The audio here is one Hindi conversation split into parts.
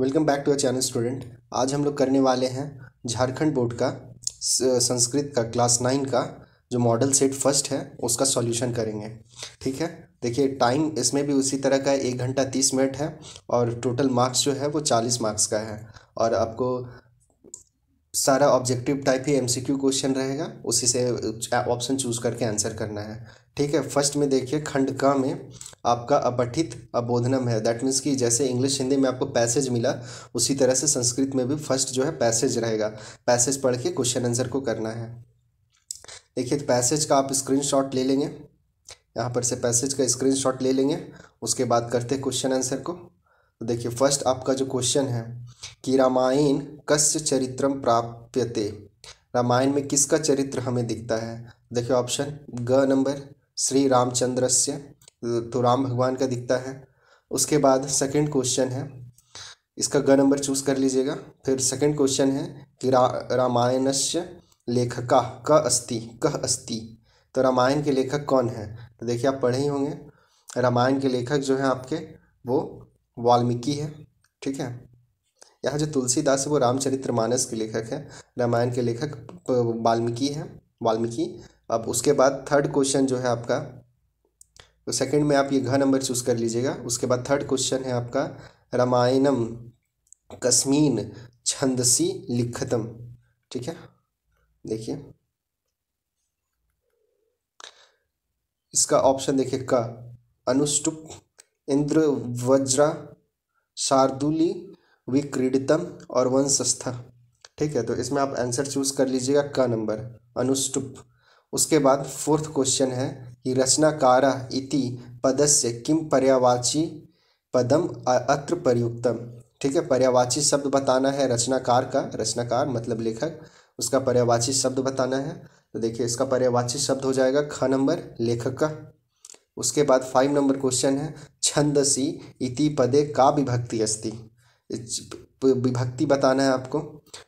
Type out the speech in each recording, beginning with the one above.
welcome back to a channel student आज हम लोग करने वाले हैं झारखंड बोर्ड का संस्कृत का क्लास नाइन का जो मॉडल सेट फर्स्ट है उसका सॉल्यूशन करेंगे ठीक है देखिए टाइम इसमें भी उसी तरह का एक घंटा तीस मिनट है और टोटल मार्क्स जो है वो चालीस मार्क्स का है और आपको सारा ऑब्जेक्टिव टाइप ही एम क्वेश्चन रहेगा उसी से ऑप्शन चूज़ करके आंसर करना है ठीक है फर्स्ट में देखिए खंड का में आपका अपठित अबोधनम है दैट मीन्स कि जैसे इंग्लिश हिंदी में आपको पैसेज मिला उसी तरह से संस्कृत में भी फर्स्ट जो है पैसेज रहेगा पैसेज पढ़ के क्वेश्चन आंसर को करना है देखिए तो पैसेज का आप स्क्रीनशॉट ले लेंगे यहाँ पर से पैसेज का स्क्रीनशॉट ले लेंगे उसके बाद करते क्वेश्चन आंसर को तो देखिए फर्स्ट आपका जो क्वेश्चन है कि रामायण कस्य चरित्रम प्राप्यते रामायण में किसका चरित्र हमें दिखता है देखिए ऑप्शन ग नंबर श्री रामचंद्र से तो राम भगवान का दिखता है उसके बाद सेकंड क्वेश्चन है इसका ग नंबर चूज कर लीजिएगा फिर सेकंड क्वेश्चन है कि रा से लेखक क अस्ति कह अस्ति तो रामायण के लेखक कौन है तो देखिए आप पढ़े ही होंगे रामायण के लेखक जो हैं आपके वो वाल्मीकि है ठीक है यहाँ जो तुलसीदास है वो रामचरित्र मानस के लेखक है रामायण के लेखक वाल्मीकि है वाल्मीकि अब उसके बाद थर्ड क्वेश्चन जो है आपका तो सेकंड में आप ये घ नंबर चूज़ कर लीजिएगा उसके बाद थर्ड क्वेश्चन है आपका रामायणम कश्मीन छंदसी लिखतम ठीक है देखिए इसका ऑप्शन देखिए क अनुष्टुप इंद्र वज्रा शार्दुली विक्रीडितम और वंशस्थ ठीक है तो इसमें आप आंसर चूज कर लीजिएगा क नंबर अनुष्टुप उसके बाद फोर्थ क्वेश्चन है कि रचनाकार इति पदस्य किम पर्यावाची पदम अत्र प्रयुक्तम ठीक है पर्यावाची शब्द बताना है रचनाकार का रचनाकार मतलब लेखक उसका पर्यावाची शब्द बताना है तो देखिए इसका पर्यावाची शब्द हो जाएगा ख नंबर लेखक का उसके बाद फाइव नंबर क्वेश्चन है छंदसी इति पदे का विभक्ति अस्ति विभक्ति बताना है आपको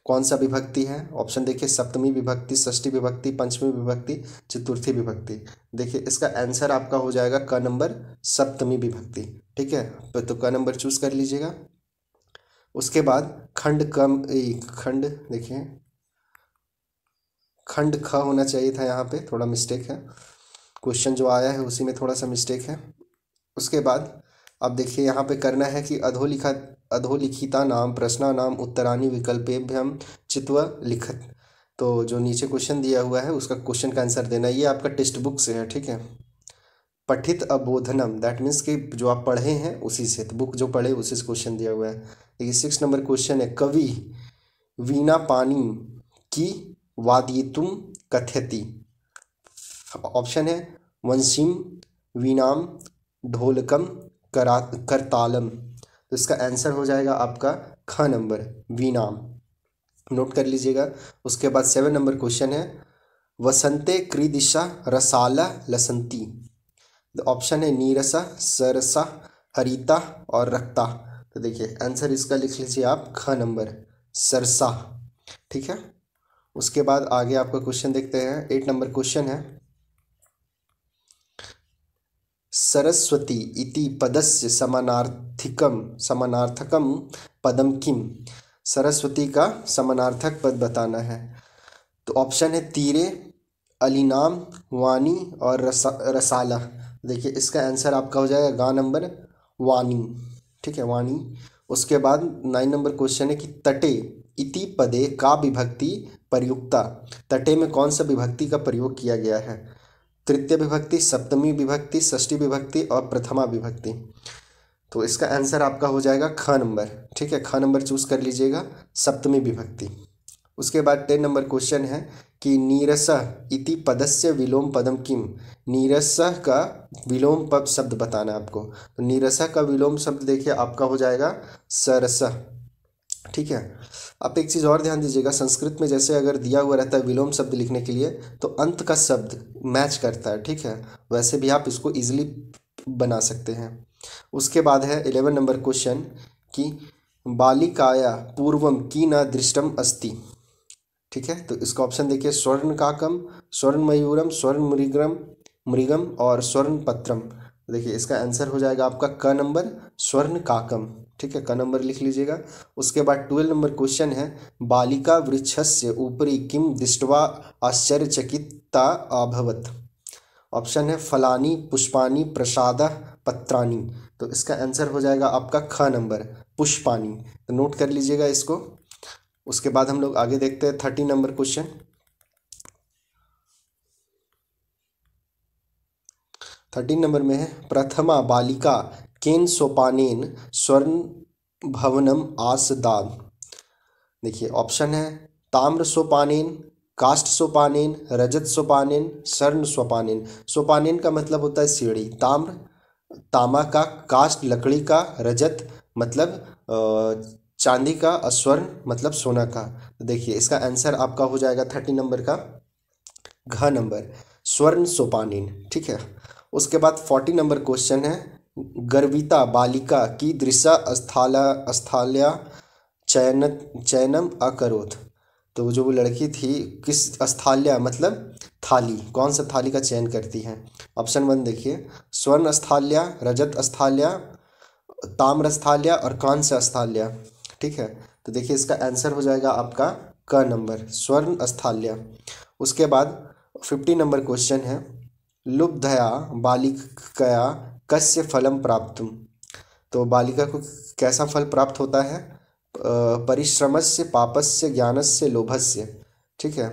कौन सा विभक्ति है ऑप्शन देखिए सप्तमी विभक्ति षष्ठी विभक्ति पंचमी विभक्ति चतुर्थी विभक्ति देखिए इसका आंसर आपका हो जाएगा क नंबर सप्तमी विभक्ति ठीक है तो, तो क नंबर चूज कर लीजिएगा उसके बाद खंड कम खंड देखिए खंड ख होना चाहिए था यहाँ पे थोड़ा मिस्टेक है क्वेश्चन जो आया है उसी में थोड़ा सा मिस्टेक है उसके बाद अब देखिए यहाँ पे करना है कि अधोलिखा अधोलिखिता नाम प्रश्ना नाम उत्तरानी विकल्पेभ्यम चित्व लिखत तो जो नीचे क्वेश्चन दिया हुआ है उसका क्वेश्चन का आंसर देना ये आपका टेक्स्ट बुक से है ठीक है पठित अबोधनम दैट मीन्स कि जो आप पढ़े हैं उसी से तो बुक जो पढ़े उसी से क्वेश्चन दिया हुआ है देखिए सिक्स नंबर क्वेश्चन है कवि वीणा पानी की तुम कथ्यति ऑप्शन है वंशीम वीणाम ढोलकम करा करतालम तो इसका आंसर हो जाएगा आपका ख नंबर वीनाम नोट कर लीजिएगा उसके बाद सेवन नंबर क्वेश्चन है वसंते क्रिदिशा रसाला लसंती ऑप्शन है नीरसा सरसा हरिता और रक्ता तो देखिए आंसर इसका लिख लीजिए आप ख नंबर सरसा ठीक है उसके बाद आगे आपका क्वेश्चन देखते हैं एट नंबर क्वेश्चन है सरस्वती इति पदस्य समानार्थिकम समानार्थकम पदम किम सरस्वती का समानार्थक पद बताना है तो ऑप्शन है तीरे अलीनाम वानी और रसा रसाला देखिए इसका आंसर आपका हो जाएगा गा नंबर वानी ठीक है वानी उसके बाद नाइन नंबर क्वेश्चन है कि तटे इति पदे का विभक्ति प्रयुक्ता तटे में कौन सा विभक्ति का प्रयोग किया गया है तृतीय विभक्ति सप्तमी विभक्ति षष्ठी विभक्ति और प्रथमा विभक्ति तो इसका आंसर आपका हो जाएगा ख नंबर ठीक है ख नंबर चूज कर लीजिएगा सप्तमी विभक्ति उसके बाद टेन नंबर क्वेश्चन है कि नीरस इति पदस्य विलोम पदम किम नीरस का विलोम पद शब्द बताना आपको तो नीरस का विलोम शब्द देखिए आपका हो जाएगा सरस ठीक है आप एक चीज़ और ध्यान दीजिएगा संस्कृत में जैसे अगर दिया हुआ रहता है विलोम शब्द लिखने के लिए तो अंत का शब्द मैच करता है ठीक है वैसे भी आप इसको ईजिली बना सकते हैं उसके बाद है इलेवन नंबर क्वेश्चन कि बालिकाया पूर्वम की न दृष्टम अस्ति ठीक है तो इसका ऑप्शन देखिए स्वर्ण काकम स्वर्ण मयूरम स्वर्ण मृगम मृगम और स्वर्ण पत्रम देखिए इसका आंसर हो जाएगा आपका क नंबर स्वर्ण काकम ठीक है क नंबर लिख लीजिएगा उसके बाद ट्वेल्व नंबर क्वेश्चन है बालिका वृक्षस्य ऊपरी किम दृष्टवा आश्चर्यचकितता अभवत ऑप्शन है फलानी पुष्पानी प्रसाद पत्रानी तो इसका आंसर हो जाएगा आपका ख नंबर पुष्पानी तो नोट कर लीजिएगा इसको उसके बाद हम लोग आगे देखते हैं thirty number question thirteen number में है प्रथमा बालिका केन सोपानीन स्वर्ण भवनम आसदान देखिए ऑप्शन है ताम्र सोपानीन कास्ट सोपानीन रजत सोपानीन स्वर्ण सोपानीन सोपानीन का मतलब होता है सीढ़ी ताम्र तामा का कास्ट लकड़ी का रजत मतलब चांदी का और स्वर्ण मतलब सोना का तो देखिए इसका आंसर आपका हो जाएगा थर्टी नंबर का घ नंबर स्वर्ण सोपानीन ठीक है उसके बाद फोर्टी नंबर क्वेश्चन है गर्विता बालिका कीदृशा स्थाला स्थाल्या चयन चयनम अकरोत तो जो वो लड़की थी किस स्थाल्या मतलब थाली कौन सा थाली का चयन करती है ऑप्शन वन देखिए स्वर्ण स्थाल्या रजत स्थाल्या ताम्र स्थाल्या और कांस्य स्थाल्या ठीक है तो देखिए इसका आंसर हो जाएगा आपका क नंबर स्वर्ण स्थाल्या उसके बाद फिफ्टी नंबर क्वेश्चन है लुब्धया बालिकया कस्य फलम प्राप्त तो बालिका को कैसा फल प्राप्त होता है परिश्रम से से ज्ञान से लोभस्य ठीक है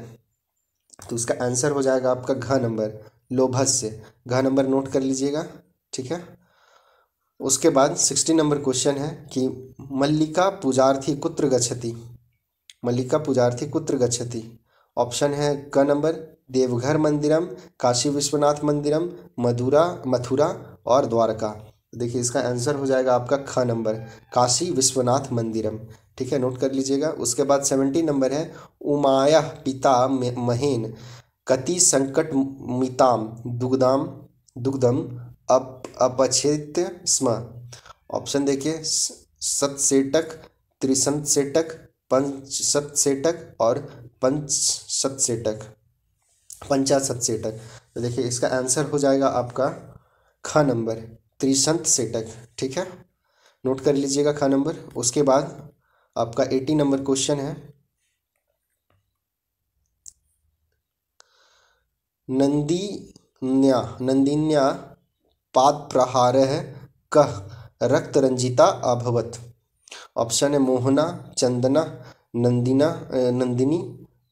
तो उसका आंसर हो जाएगा आपका घ नंबर लोभस्य घ नंबर नोट कर लीजिएगा ठीक है उसके बाद सिक्सटी नंबर क्वेश्चन है कि मल्लिका पूजार्थी कुत्र गच्छति मल्लिका पूजार्थी कुत्र गच्छति ऑप्शन है क नंबर देवघर मंदिरम काशी विश्वनाथ मंदिरम मधुरा मथुरा और द्वारका देखिए इसका आंसर हो जाएगा आपका ख नंबर काशी विश्वनाथ मंदिरम ठीक है नोट कर लीजिएगा उसके बाद सेवेंटी नंबर है उमाया पिता महेन कति संकट मिताम दुग्धाम दुग्धम अप अपछेत स्म ऑप्शन देखिए सतसेटक त्रिसंत सेटक पंच सेटक और पंच सतसेटक पंचाशत सेटक तो देखिए इसका आंसर हो जाएगा आपका खा नंबर त्रिसंत सेटक ठीक है नोट कर लीजिएगा ख नंबर उसके बाद आपका एटी नंबर क्वेश्चन है नंदी न्या नंदिन्या पाद प्रहार है कह रक्त रंजिता अभवत ऑप्शन है मोहना चंदना नंदिना नंदिनी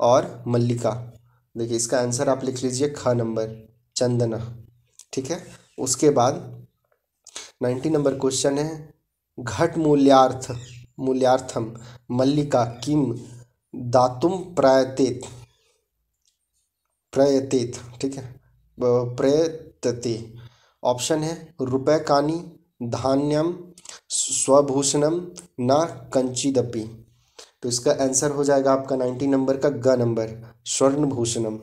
और मल्लिका देखिए इसका आंसर आप लिख लीजिए ख नंबर चंदना ठीक है उसके बाद नाइन्टी नंबर क्वेश्चन है घट मूल्यार्थ मूल्यार्थम मल्लिका किम दातुम प्रायतेत प्रयतेत ठीक है प्रयतते ऑप्शन है रुपये कानी धान्यम स्वभूषणम न कंचिदपी तो इसका आंसर हो जाएगा आपका नाइन्टी नंबर का ग नंबर स्वर्ण भूषणम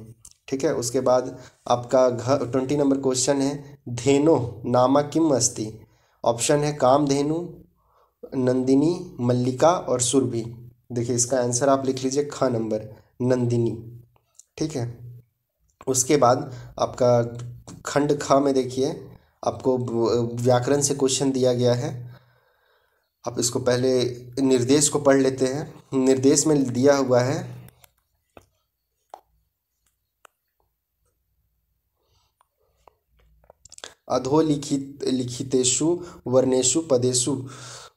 ठीक है उसके बाद आपका घ ट्वेंटी नंबर क्वेश्चन है धेनो नामा किम अस्ति ऑप्शन है कामधेनु नंदिनी मल्लिका और सुरभि देखिए इसका आंसर आप लिख लीजिए ख नंबर नंदिनी ठीक है उसके बाद आपका खंड ख में देखिए आपको व्याकरण से क्वेश्चन दिया गया है आप इसको पहले निर्देश को पढ़ लेते हैं निर्देश में दिया हुआ है अधोलिखित लिखितेशु वर्णेशु पदेशु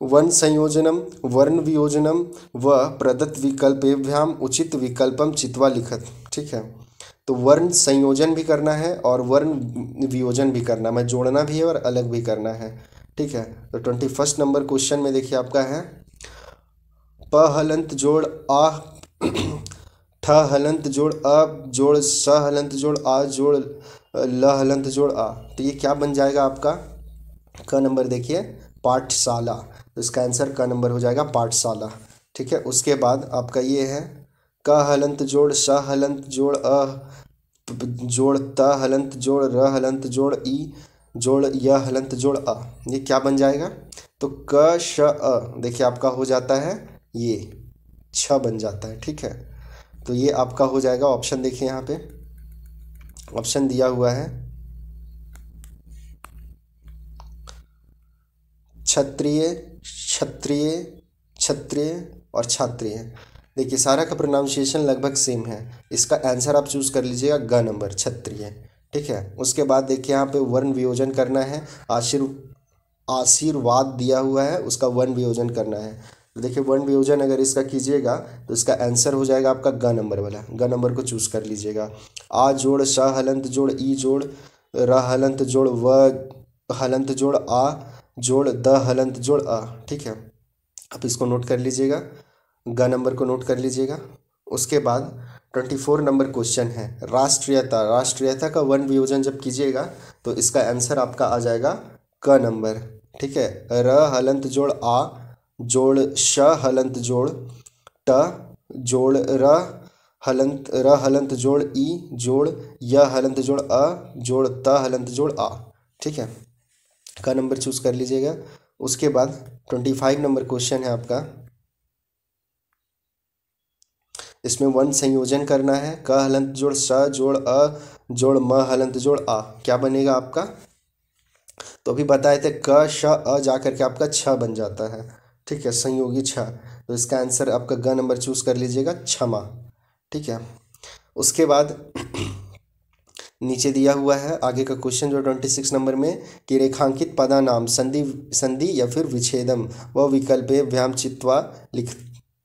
वर्ण संयोजनम वर्ण वियोजनम व प्रदत्त विकल्पेभ्याम उचित विकल्पम चित्वा लिखत ठीक है तो वर्ण संयोजन भी करना है और वर्ण वियोजन भी करना है जोड़ना भी है और अलग भी करना है ठीक है तो ट्वेंटी फर्स्ट नंबर क्वेश्चन में देखिए आपका है प हलंत जोड़ आ ठ हलंत जोड़ अ जोड़ स हलंत जोड़ आ जोड़ ल हलंत जोड़ आ तो ये क्या बन जाएगा आपका क नंबर देखिए पाठशाला तो इसका आंसर क नंबर हो जाएगा पाठशाला ठीक है उसके बाद आपका ये है क हलंत जोड़ स हलंत जोड़ अ जोड़ त हलंत जोड़ र हलंत जोड़ ई जोड़ य हलंत जोड़ अ ये क्या बन जाएगा तो क श अ देखिए आपका हो जाता है ये छ बन जाता है ठीक है तो ये आपका हो जाएगा ऑप्शन देखिए यहाँ पे ऑप्शन दिया हुआ है क्षत्रिय क्षत्रिय क्षत्रिय और क्षत्रिय देखिए सारा का प्रोनाउंसिएशन लगभग सेम है इसका आंसर आप चूज़ कर लीजिएगा ग नंबर क्षत्रिय ठीक है उसके बाद देखिए यहाँ पे वर्ण वियोजन करना है आशीर् आशीर्वाद दिया हुआ है उसका वर्ण वियोजन करना है तो देखिए वर्ण वियोजन अगर इसका कीजिएगा तो इसका आंसर हो जाएगा आपका ग नंबर वाला ग नंबर को चूज कर लीजिएगा आ जोड़ श हलंत जोड़ ई जोड़ र हलंत जोड़ व हलंत जोड़ आ जोड़ द हलंत जोड़ आ ठीक है आप इसको नोट कर लीजिएगा ग नंबर को नोट कर लीजिएगा उसके बाद ट्वेंटी फोर नंबर क्वेश्चन है राष्ट्रीयता राष्ट्रीयता का वन वियोजन जब कीजिएगा तो इसका आंसर आपका आ जाएगा क नंबर ठीक है र हलंत जोड़ आ जोड़ श हलंत जोड़ ट जोड़ र हलंत र हलंत जोड़ ई जोड़ य हलंत जोड़ अ जोड़ त हलंत जोड़ आ ठीक है क नंबर चूज कर लीजिएगा उसके बाद ट्वेंटी फाइव नंबर क्वेश्चन है आपका इसमें वन संयोजन करना है क हलंत जोड़ स जोड़ अ जोड़ म हलंत जोड़ आ क्या बनेगा आपका तो अभी बताए थे क श अ जा करके आपका छ बन जाता है ठीक है संयोगी छ तो इसका आंसर आपका ग नंबर चूज कर लीजिएगा क्षमा ठीक है उसके बाद नीचे दिया हुआ है आगे का क्वेश्चन जो ट्वेंटी सिक्स नंबर में कि रेखांकित पदा नाम संधि संधि या फिर विच्छेदम व विकल्प व्याम चित्वा लिख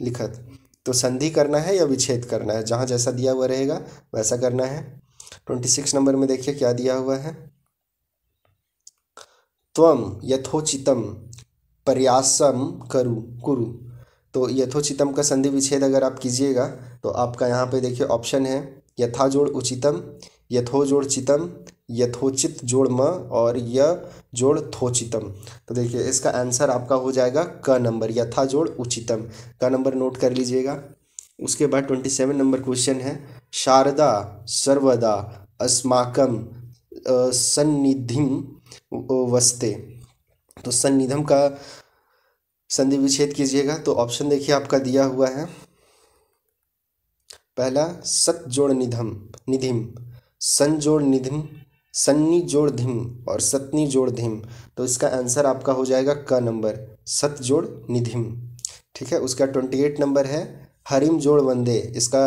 लिखत तो संधि करना है या विच्छेद करना है जहाँ जैसा दिया हुआ रहेगा वैसा करना है ट्वेंटी सिक्स नंबर में देखिए क्या दिया हुआ है त्वम यथोचितम प्रयासम करु कुरु तो यथोचितम का संधि विच्छेद अगर आप कीजिएगा तो आपका यहाँ पे देखिए ऑप्शन है यथा जोड़ उचितम यथो जोड़ चितम यथोचित जोड़ म और य जोड़ थोचितम तो देखिए इसका आंसर आपका हो जाएगा क नंबर यथा जोड़ उचितम क नंबर नोट कर लीजिएगा उसके बाद ट्वेंटी सेवन नंबर क्वेश्चन है शारदा सर्वदा अस्माकम सन्निधिम वस्ते तो सन्निधम का संधि विच्छेद कीजिएगा तो ऑप्शन देखिए आपका दिया हुआ है पहला सत जोड़ निधम निधिम जोड़ निधिम सन्नी जोड़ धिम और सतनी जोड़ धिम तो इसका आंसर आपका हो जाएगा क नंबर सत जोड़ निधिम ठीक है उसका ट्वेंटी एट नंबर है हरिम जोड़ वंदे इसका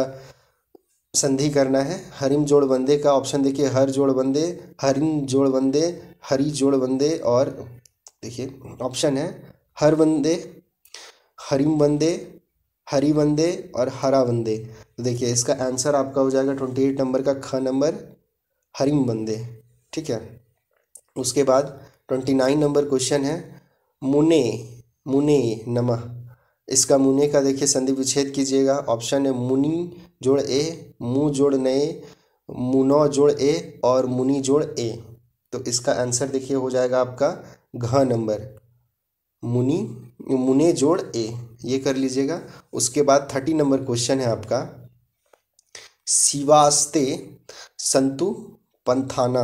संधि करना है हरिम जोड़ वंदे का ऑप्शन देखिए हर जोड़ वंदे हरिम जोड़ वंदे हरी जोड़ वंदे और देखिए ऑप्शन है हर वंदे हरिम वंदे हरी वंदे और हरा वंदे तो देखिए इसका आंसर आपका हो जाएगा ट्वेंटी एट नंबर का ख नंबर हरिम बंदे ठीक है उसके बाद ट्वेंटी नाइन नंबर क्वेश्चन है मुने मुने नमः इसका मुने का देखिए संधि विच्छेद कीजिएगा ऑप्शन है मुनि जोड़ ए मुँह जोड़ नए मुनो जोड़ ए और मुनि जोड़ ए तो इसका आंसर देखिए हो जाएगा आपका घ नंबर मुनि मुने जोड़ ए ये कर लीजिएगा उसके बाद थर्टी नंबर क्वेश्चन है आपका शिवास्ते संतु पंथाना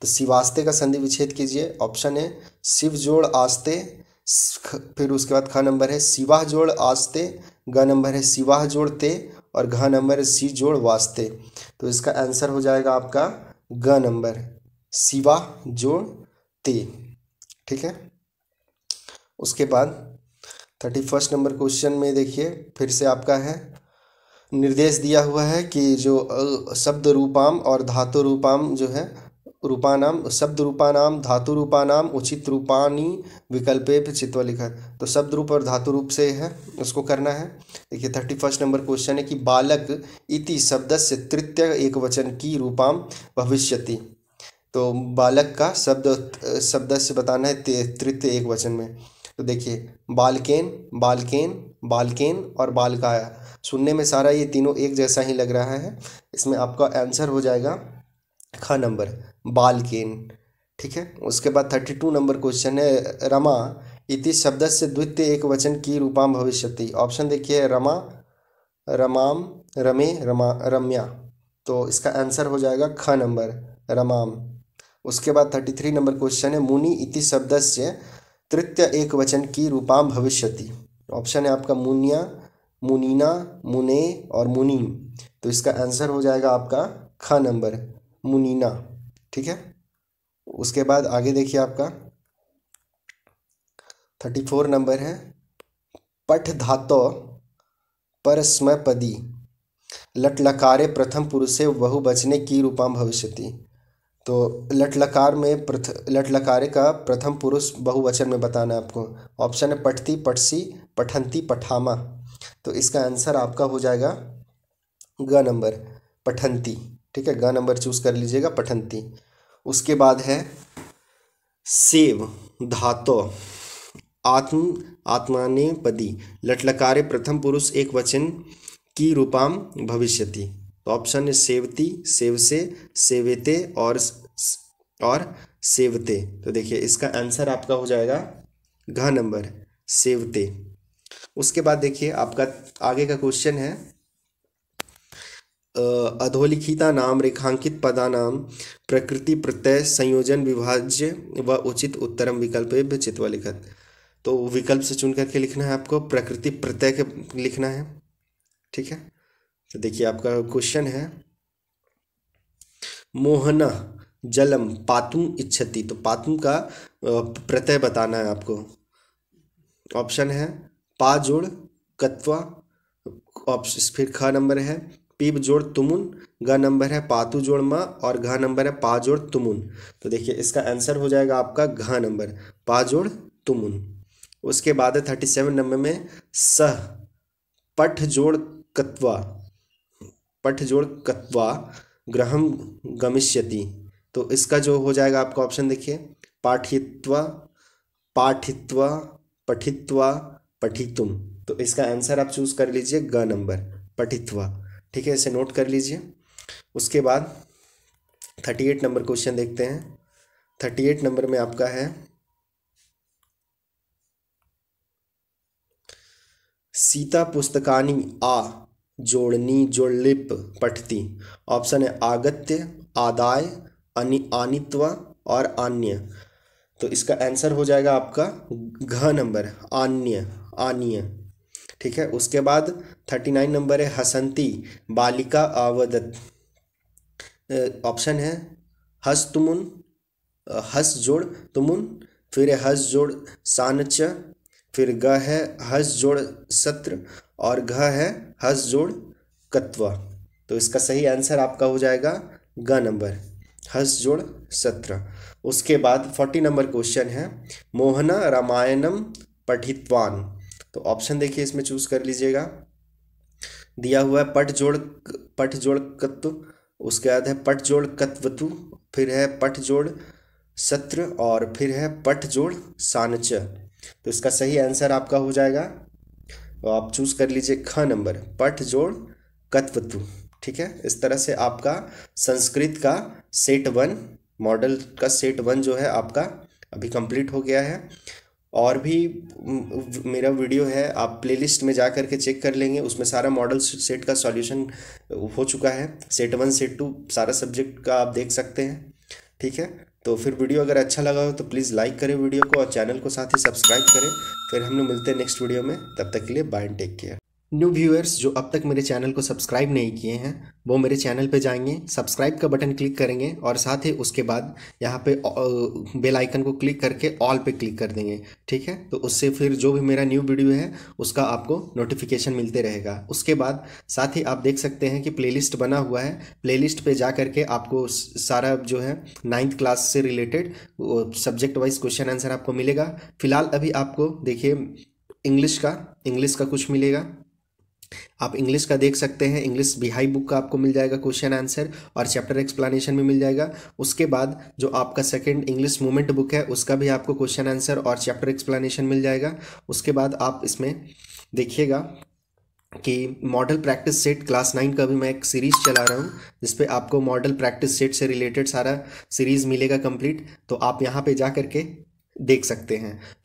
तो शिवास्ते का संधि विच्छेद कीजिए ऑप्शन है शिव जोड़ आस्ते फिर उसके बाद ख नंबर है शिवाह जोड़ आस्ते ग नंबर है शिवाह जोड़ ते और घ नंबर है सी जोड़ वास्ते तो इसका आंसर हो जाएगा आपका ग नंबर शिवा जोड़ ते ठीक है उसके बाद थर्टी फर्स्ट नंबर क्वेश्चन में देखिए फिर से आपका है निर्देश दिया हुआ है कि जो शब्द रूपाम और धातु रूपाम जो है रूपानाम शब्द रूपानाम धातु रूपानाम उचित रूपानी विकल्पे पर चित्वा लिखा तो शब्द रूप और धातु रूप से है उसको करना है देखिए थर्टी फर्स्ट नंबर क्वेश्चन है कि बालक इति शब्द से तृतीय एक वचन की रूपाम भविष्यति तो बालक का शब्द शब्द से बताना है तृतीय एक वचन में तो देखिए बालकेन बालकेन बालकेन और बालकाया सुनने में सारा ये तीनों एक जैसा ही लग रहा है इसमें आपका आंसर हो जाएगा ख नंबर बालकेन ठीक है उसके बाद थर्टी टू नंबर क्वेश्चन है रमा इति शब्द से द्वितीय एक वचन की रूपां भविष्य ऑप्शन देखिए रमा रमाम रमे रमा रम्या तो इसका आंसर हो जाएगा ख नंबर रमाम उसके बाद थर्टी थ्री नंबर क्वेश्चन है मुनि इति शब्द से तृतीय एक वचन की रूपां भविष्यति ऑप्शन है आपका मुनिया मुनीना मुने और मुनीम तो इसका आंसर हो जाएगा आपका ख नंबर मुनीना ठीक है उसके बाद आगे देखिए आपका थर्टी फोर नंबर है पठ धातो पर स्मयपदी लटलकारे प्रथम पुरुष से बहु बचने की रूपां भविष्यति तो लटलकार में प्रथ लटलकारे का प्रथम पुरुष बहुवचन में बताना है आपको ऑप्शन है पठती पटसी पठंती पठामा तो इसका आंसर आपका हो जाएगा ग नंबर पठंती ठीक है ग नंबर चूज कर लीजिएगा पठंती उसके बाद है सेव धातो आत्म आत्मानेपदी लटलकारे प्रथम पुरुष एक वचन की रूपाम भविष्यति तो ऑप्शन है सेवती सेवसे सेवेते और और सेवते तो देखिए इसका आंसर आपका हो जाएगा घ नंबर सेवते उसके बाद देखिए आपका आगे का क्वेश्चन है अधोलिखिता नाम रेखांकित पदानाम प्रकृति प्रत्यय संयोजन विभाज्य व उचित उत्तरम विकल्प चित्व लिखत तो विकल्प से चुन करके लिखना है आपको प्रकृति प्रत्यय के लिखना है ठीक है तो देखिए आपका क्वेश्चन है मोहना जलम पातुम इच्छति तो पातुम का प्रत्यय बताना है आपको ऑप्शन है पा जोड़ कत्वा ऑप्शन फिर ख नंबर है पीब जोड़ तुमुन ग नंबर है पातु जोड़ माँ और घ नंबर है पा जोड़ तुमुन तो देखिए इसका आंसर हो जाएगा आपका घ नंबर पा जोड़ तुमुन उसके बाद है थर्टी सेवन नंबर में सह पठ जोड़ कत्वा पठजोड़ कत्वा ग्रहम गमिष्यति तो इसका जो हो जाएगा आपका ऑप्शन देखिए पाठित्व पाठित्व पठित्व पठितुम तो इसका आंसर आप चूज कर लीजिए ग नंबर पठित्व ठीक है इसे नोट कर लीजिए उसके बाद थर्टी एट नंबर क्वेश्चन देखते हैं थर्टी एट नंबर में आपका है सीता पुस्तकानी आ जोड़नी जोड़लिप पठती ऑप्शन है आगत्य आदाय आनित्व और अन्य तो इसका आंसर हो जाएगा आपका घ नंबर अन्य अन्य ठीक है उसके बाद थर्टी नाइन नंबर है हसंती बालिका अवदत ऑप्शन है हस तुमुन हस जोड़ तुमुन फिर हस जोड़ सानच फिर ग है हस जोड़ सत्र और घ है हस जोड़ कत्वा तो इसका सही आंसर आपका हो जाएगा ग नंबर हस जोड़ सत्रह उसके बाद फोर्टी नंबर क्वेश्चन है मोहना रामायणम पठितवान तो ऑप्शन देखिए इसमें चूज कर लीजिएगा दिया हुआ है पट जोड़ पट जोड़ कत्व उसके बाद है पट जोड़ कत्वतु फिर है पट जोड़ सत्र और फिर है पट जोड़ सानच तो इसका सही आंसर आपका हो जाएगा तो आप चूज़ कर लीजिए ख नंबर पठ जोड़ कत्वतु ठीक है इस तरह से आपका संस्कृत का सेट वन मॉडल का सेट वन जो है आपका अभी कंप्लीट हो गया है और भी मेरा वीडियो है आप प्लेलिस्ट में जा करके चेक कर लेंगे उसमें सारा मॉडल सेट का सॉल्यूशन हो चुका है सेट वन सेट टू सारा सब्जेक्ट का आप देख सकते हैं ठीक है तो फिर वीडियो अगर अच्छा लगा हो तो प्लीज़ लाइक करें वीडियो को और चैनल को साथ ही सब्सक्राइब करें फिर हम लोग मिलते हैं नेक्स्ट वीडियो में तब तक के लिए bye and take care new viewers जो अब तक मेरे चैनल को सब्सक्राइब नहीं किए हैं वो मेरे चैनल पे जाएंगे सब्सक्राइब का बटन क्लिक करेंगे और साथ ही उसके बाद यहाँ पे बेल आइकन को क्लिक करके ऑल पे क्लिक कर देंगे ठीक है तो उससे फिर जो भी मेरा न्यू वीडियो है उसका आपको नोटिफिकेशन मिलते रहेगा उसके बाद साथ ही आप देख सकते हैं कि प्ले बना हुआ है प्ले लिस्ट जा करके आपको सारा जो है नाइन्थ क्लास से related subject wise question answer आपको मिलेगा फिलहाल अभी आपको देखिए इंग्लिश का इंग्लिश का कुछ मिलेगा आप इंग्लिश का देख सकते हैं इंग्लिश बिहाई बुक का आपको मिल जाएगा क्वेश्चन आंसर और चैप्टर एक्सप्लेनेशन भी मिल जाएगा उसके बाद जो आपका सेकंड इंग्लिश मूवमेंट बुक है उसका भी आपको क्वेश्चन आंसर और चैप्टर एक्सप्लेनेशन मिल जाएगा उसके बाद आप इसमें देखिएगा कि model practice set class nine का भी मैं एक सीरीज़ चला रहा हूँ जिसपे आपको मॉडल प्रैक्टिस सेट से रिलेटेड सारा सीरीज़ मिलेगा कंप्लीट तो आप यहाँ पे जा करके देख सकते हैं